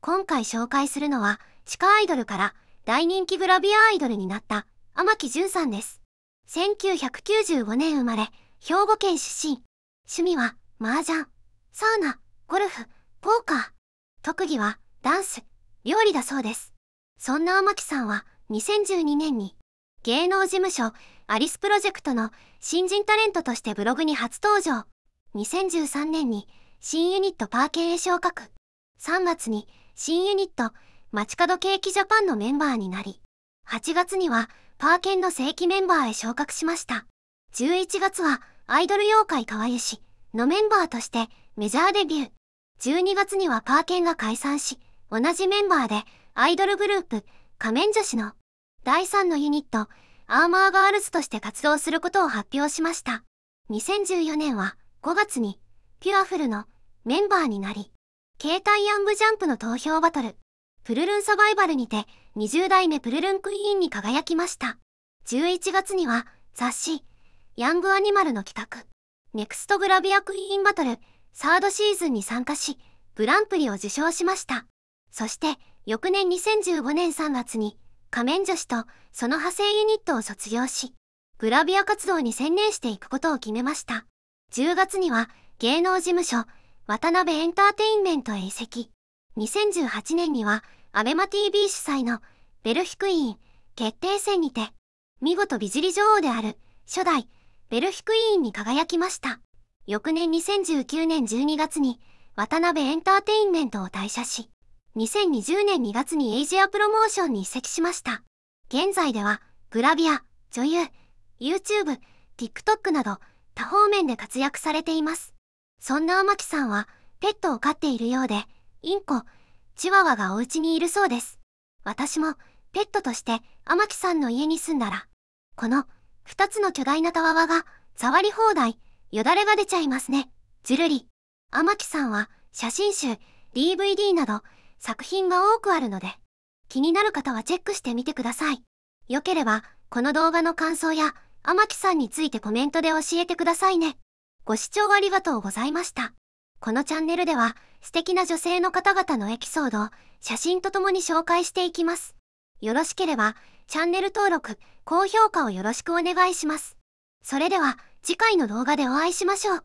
今回紹介するのは、地下アイドルから大人気グラビアアイドルになった天木淳さんです。1995年生まれ、兵庫県出身。趣味は、麻雀、サウナ、ゴルフ、ポーカー。特技は、ダンス、料理だそうです。そんな天木さんは、2012年に、芸能事務所、アリスプロジェクトの新人タレントとしてブログに初登場。2013年に、新ユニットパーケーへ昇格。3月に、新ユニット、街角ケーキジャパンのメンバーになり、8月にはパーケンの正規メンバーへ昇格しました。11月はアイドル妖怪川湯市のメンバーとしてメジャーデビュー。12月にはパーケンが解散し、同じメンバーでアイドルグループ仮面女子の第3のユニットアーマーガールズとして活動することを発表しました。2014年は5月にピュアフルのメンバーになり、携帯ヤングジャンプの投票バトル、プルルンサバイバルにて20代目プルルンクイーンに輝きました。11月には雑誌、ヤングアニマルの企画、ネクストグラビアクイーンバトル、サードシーズンに参加し、グランプリを受賞しました。そして、翌年2015年3月に、仮面女子とその派生ユニットを卒業し、グラビア活動に専念していくことを決めました。10月には、芸能事務所、渡辺エンターテインメントへ移籍。2018年には、アベマ TV 主催のベルヒクイーン決定戦にて、見事美尻女王である初代ベルヒクイーンに輝きました。翌年2019年12月に渡辺エンターテインメントを退社し、2020年2月にエイジアプロモーションに移籍しました。現在ではグラビア、女優、YouTube、TikTok など多方面で活躍されています。そんな天木さんはペットを飼っているようで、インコ、チワワがお家にいるそうです。私もペットとして天木さんの家に住んだら、この2つの巨大なたわわが触り放題、よだれが出ちゃいますね。ずるり。天木さんは写真集、DVD など作品が多くあるので、気になる方はチェックしてみてください。よければ、この動画の感想や、天木さんについてコメントで教えてくださいね。ご視聴ありがとうございました。このチャンネルでは素敵な女性の方々のエピソード、写真とともに紹介していきます。よろしければチャンネル登録、高評価をよろしくお願いします。それでは次回の動画でお会いしましょう。